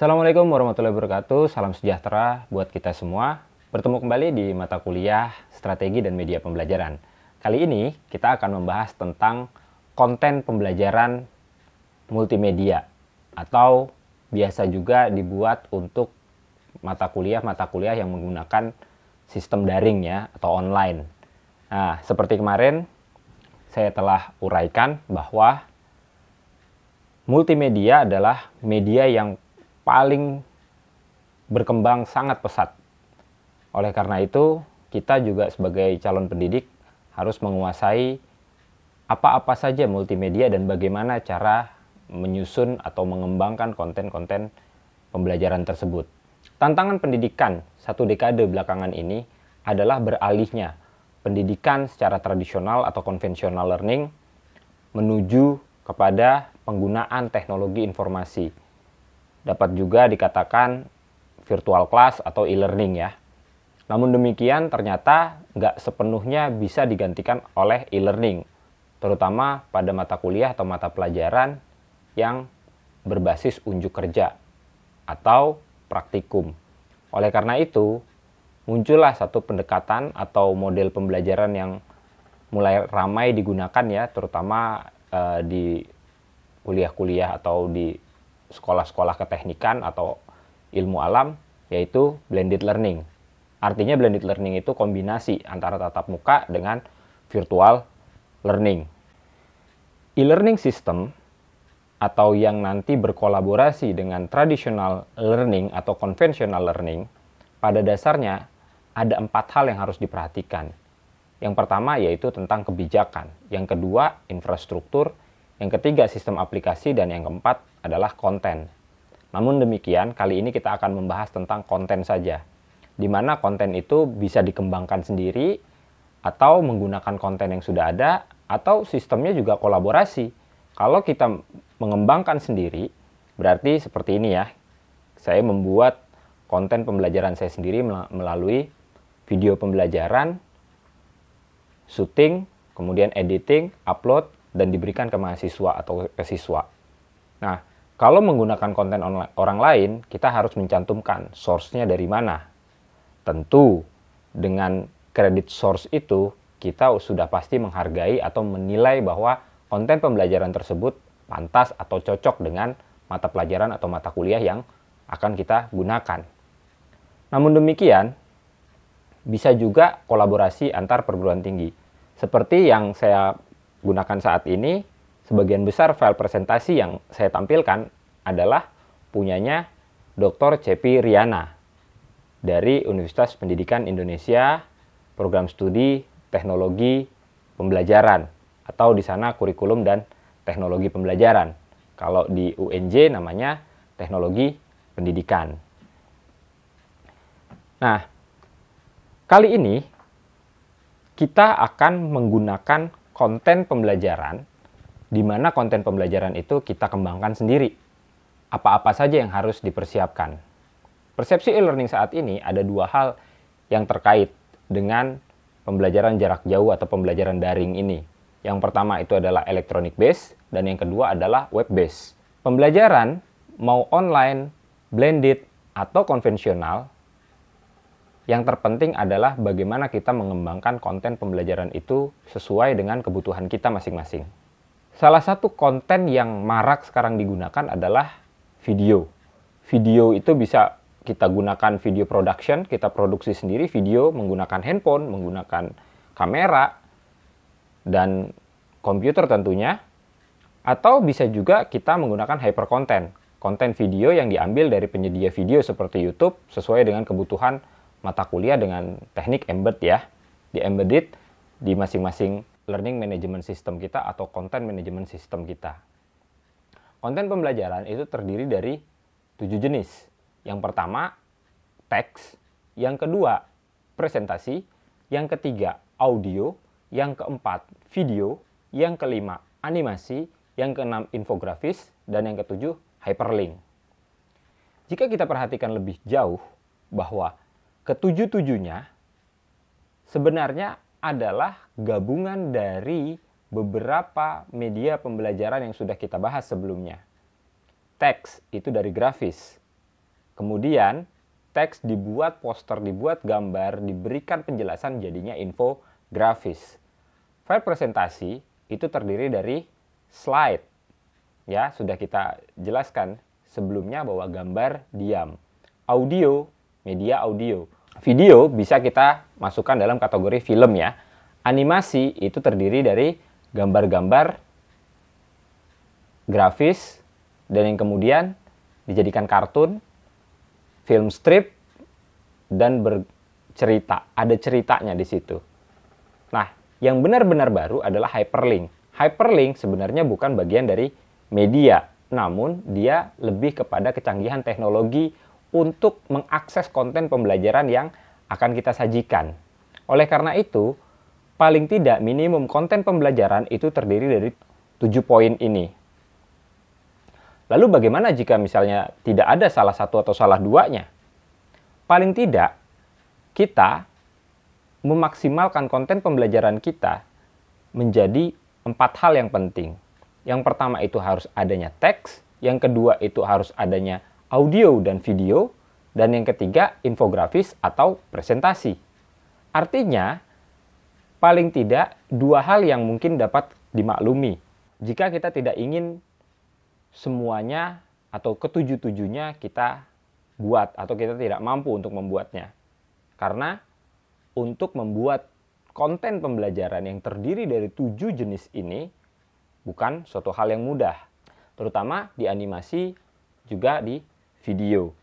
Assalamualaikum warahmatullahi wabarakatuh. Salam sejahtera buat kita semua. Bertemu kembali di mata kuliah Strategi dan Media Pembelajaran. Kali ini kita akan membahas tentang konten pembelajaran multimedia atau biasa juga dibuat untuk mata kuliah-mata kuliah yang menggunakan sistem daring ya atau online. Nah, seperti kemarin saya telah uraikan bahwa multimedia adalah media yang paling berkembang sangat pesat. Oleh karena itu, kita juga sebagai calon pendidik harus menguasai apa-apa saja multimedia dan bagaimana cara menyusun atau mengembangkan konten-konten pembelajaran tersebut. Tantangan pendidikan satu dekade belakangan ini adalah beralihnya pendidikan secara tradisional atau konvensional learning menuju kepada penggunaan teknologi informasi Dapat juga dikatakan virtual class atau e-learning ya. Namun demikian ternyata nggak sepenuhnya bisa digantikan oleh e-learning, terutama pada mata kuliah atau mata pelajaran yang berbasis unjuk kerja atau praktikum. Oleh karena itu, muncullah satu pendekatan atau model pembelajaran yang mulai ramai digunakan ya, terutama uh, di kuliah-kuliah atau di sekolah-sekolah keteknikan atau ilmu alam yaitu blended learning. Artinya blended learning itu kombinasi antara tatap muka dengan virtual learning. E-learning system atau yang nanti berkolaborasi dengan traditional learning atau conventional learning, pada dasarnya ada empat hal yang harus diperhatikan. Yang pertama yaitu tentang kebijakan, yang kedua infrastruktur, yang ketiga, sistem aplikasi dan yang keempat adalah konten. Namun demikian, kali ini kita akan membahas tentang konten saja. Di mana konten itu bisa dikembangkan sendiri atau menggunakan konten yang sudah ada atau sistemnya juga kolaborasi. Kalau kita mengembangkan sendiri, berarti seperti ini ya. Saya membuat konten pembelajaran saya sendiri melalui video pembelajaran, syuting, kemudian editing, upload, dan diberikan ke mahasiswa atau ke siswa. Nah, kalau menggunakan konten orang lain, kita harus mencantumkan source-nya dari mana. Tentu, dengan kredit source itu, kita sudah pasti menghargai atau menilai bahwa konten pembelajaran tersebut pantas atau cocok dengan mata pelajaran atau mata kuliah yang akan kita gunakan. Namun demikian, bisa juga kolaborasi antar perguruan tinggi. Seperti yang saya gunakan saat ini, sebagian besar file presentasi yang saya tampilkan adalah punyanya Dr. Cepi Riana dari Universitas Pendidikan Indonesia, program studi teknologi pembelajaran atau di sana kurikulum dan teknologi pembelajaran. Kalau di UNJ namanya teknologi pendidikan. Nah, kali ini kita akan menggunakan konten pembelajaran, di mana konten pembelajaran itu kita kembangkan sendiri. Apa-apa saja yang harus dipersiapkan. Persepsi e-learning saat ini ada dua hal yang terkait dengan pembelajaran jarak jauh atau pembelajaran daring ini. Yang pertama itu adalah electronic base dan yang kedua adalah web base. Pembelajaran mau online, blended, atau konvensional yang terpenting adalah bagaimana kita mengembangkan konten pembelajaran itu sesuai dengan kebutuhan kita masing-masing. Salah satu konten yang marak sekarang digunakan adalah video. Video itu bisa kita gunakan video production, kita produksi sendiri video menggunakan handphone, menggunakan kamera, dan komputer tentunya. Atau bisa juga kita menggunakan hyper content, konten video yang diambil dari penyedia video seperti YouTube sesuai dengan kebutuhan mata kuliah dengan teknik embed ya. Di embedded di masing-masing learning management system kita atau content management system kita. Konten pembelajaran itu terdiri dari tujuh jenis. Yang pertama, teks. Yang kedua, presentasi. Yang ketiga, audio. Yang keempat, video. Yang kelima, animasi. Yang keenam, infografis. Dan yang ketujuh, hyperlink. Jika kita perhatikan lebih jauh bahwa ketujuh-tujuhnya sebenarnya adalah gabungan dari beberapa media pembelajaran yang sudah kita bahas sebelumnya. Teks itu dari grafis. Kemudian, teks dibuat, poster dibuat, gambar, diberikan penjelasan jadinya infografis. File presentasi itu terdiri dari slide. Ya, sudah kita jelaskan sebelumnya bahwa gambar diam. Audio, media audio video bisa kita masukkan dalam kategori film ya. Animasi itu terdiri dari gambar-gambar grafis dan yang kemudian dijadikan kartun, film strip dan bercerita. Ada ceritanya di situ. Nah, yang benar-benar baru adalah hyperlink. Hyperlink sebenarnya bukan bagian dari media, namun dia lebih kepada kecanggihan teknologi untuk mengakses konten pembelajaran yang akan kita sajikan. Oleh karena itu, paling tidak minimum konten pembelajaran itu terdiri dari tujuh poin ini. Lalu bagaimana jika misalnya tidak ada salah satu atau salah duanya? Paling tidak, kita memaksimalkan konten pembelajaran kita menjadi empat hal yang penting. Yang pertama itu harus adanya teks, yang kedua itu harus adanya audio dan video, dan yang ketiga infografis atau presentasi. Artinya, paling tidak dua hal yang mungkin dapat dimaklumi jika kita tidak ingin semuanya atau ketujuh-tujuhnya kita buat atau kita tidak mampu untuk membuatnya. Karena untuk membuat konten pembelajaran yang terdiri dari tujuh jenis ini bukan suatu hal yang mudah, terutama di animasi juga di video.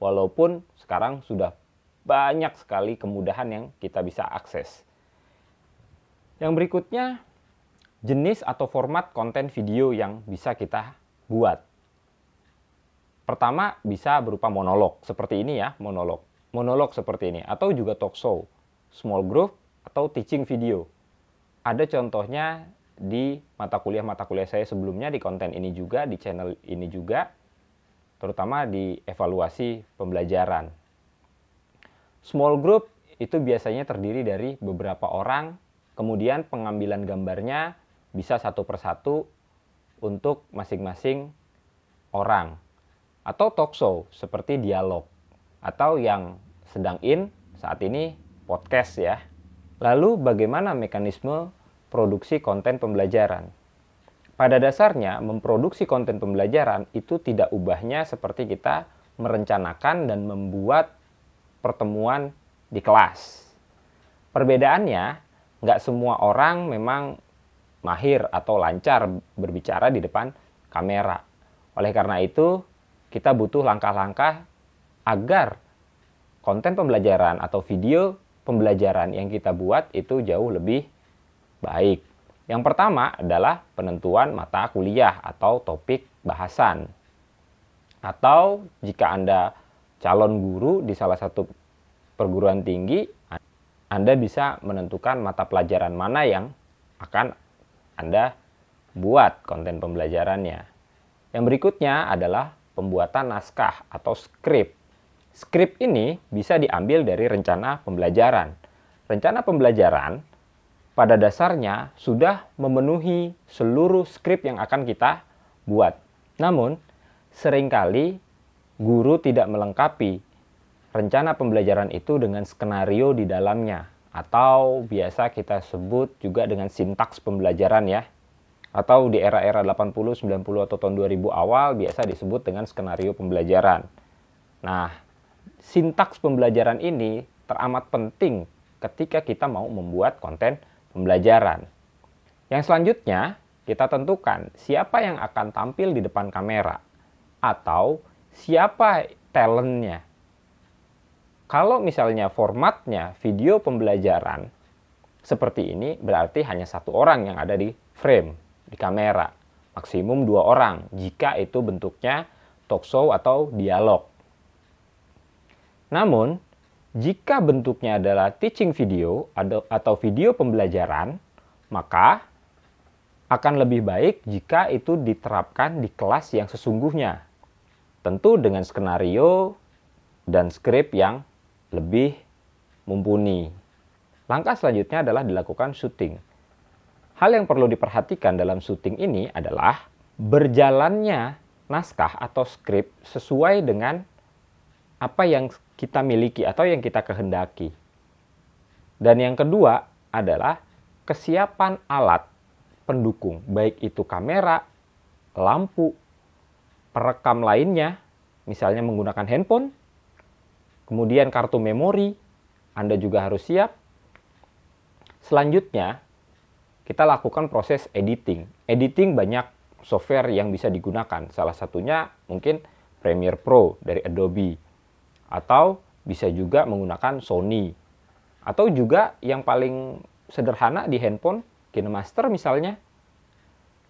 Walaupun sekarang sudah banyak sekali kemudahan yang kita bisa akses. Yang berikutnya, jenis atau format konten video yang bisa kita buat. Pertama, bisa berupa monolog, seperti ini ya, monolog. Monolog seperti ini, atau juga talk show, small group, atau teaching video. Ada contohnya di mata kuliah-mata kuliah saya sebelumnya di konten ini juga, di channel ini juga, terutama di evaluasi pembelajaran. Small group itu biasanya terdiri dari beberapa orang, kemudian pengambilan gambarnya bisa satu persatu untuk masing-masing orang. Atau talk show seperti dialog atau yang sedang in saat ini podcast ya. Lalu bagaimana mekanisme produksi konten pembelajaran? Pada dasarnya, memproduksi konten pembelajaran itu tidak ubahnya seperti kita merencanakan dan membuat pertemuan di kelas. Perbedaannya, nggak semua orang memang mahir atau lancar berbicara di depan kamera. Oleh karena itu, kita butuh langkah-langkah agar konten pembelajaran atau video pembelajaran yang kita buat itu jauh lebih baik. Yang pertama adalah penentuan mata kuliah atau topik bahasan. Atau jika Anda calon guru di salah satu perguruan tinggi, Anda bisa menentukan mata pelajaran mana yang akan Anda buat konten pembelajarannya. Yang berikutnya adalah pembuatan naskah atau skrip. Skrip ini bisa diambil dari rencana pembelajaran. Rencana pembelajaran pada dasarnya sudah memenuhi seluruh skrip yang akan kita buat. Namun, seringkali guru tidak melengkapi rencana pembelajaran itu dengan skenario di dalamnya atau biasa kita sebut juga dengan sintaks pembelajaran ya. Atau di era-era 80, 90 atau tahun 2000 awal biasa disebut dengan skenario pembelajaran. Nah, sintaks pembelajaran ini teramat penting ketika kita mau membuat konten pembelajaran. Yang selanjutnya, kita tentukan siapa yang akan tampil di depan kamera atau siapa talentnya. Kalau misalnya formatnya video pembelajaran seperti ini berarti hanya satu orang yang ada di frame, di kamera. Maksimum dua orang jika itu bentuknya talk show atau dialog. Namun, jika bentuknya adalah teaching video atau video pembelajaran, maka akan lebih baik jika itu diterapkan di kelas yang sesungguhnya. Tentu dengan skenario dan skrip yang lebih mumpuni. Langkah selanjutnya adalah dilakukan syuting. Hal yang perlu diperhatikan dalam syuting ini adalah berjalannya naskah atau skrip sesuai dengan apa yang kita miliki atau yang kita kehendaki. Dan yang kedua adalah kesiapan alat pendukung, baik itu kamera, lampu, perekam lainnya, misalnya menggunakan handphone, kemudian kartu memori, Anda juga harus siap. Selanjutnya, kita lakukan proses editing. Editing banyak software yang bisa digunakan. Salah satunya mungkin Premiere Pro dari Adobe atau bisa juga menggunakan Sony atau juga yang paling sederhana di handphone KineMaster misalnya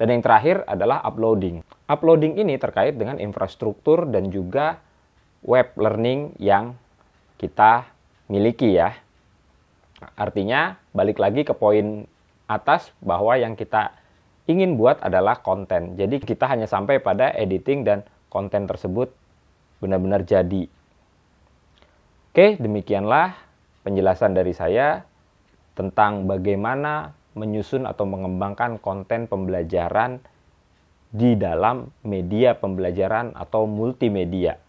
dan yang terakhir adalah uploading. Uploading ini terkait dengan infrastruktur dan juga web learning yang kita miliki ya. Artinya balik lagi ke poin atas bahwa yang kita ingin buat adalah konten. Jadi kita hanya sampai pada editing dan konten tersebut benar-benar jadi. Oke, demikianlah penjelasan dari saya tentang bagaimana menyusun atau mengembangkan konten pembelajaran di dalam media pembelajaran atau multimedia.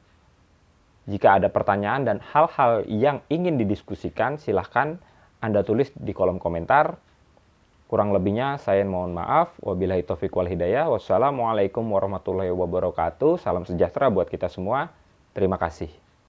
Jika ada pertanyaan dan hal-hal yang ingin didiskusikan, silahkan Anda tulis di kolom komentar. Kurang lebihnya saya mohon maaf. Wabillahi taufiq wal hidayah. Wassalamualaikum warahmatullahi wabarakatuh. Salam sejahtera buat kita semua. Terima kasih.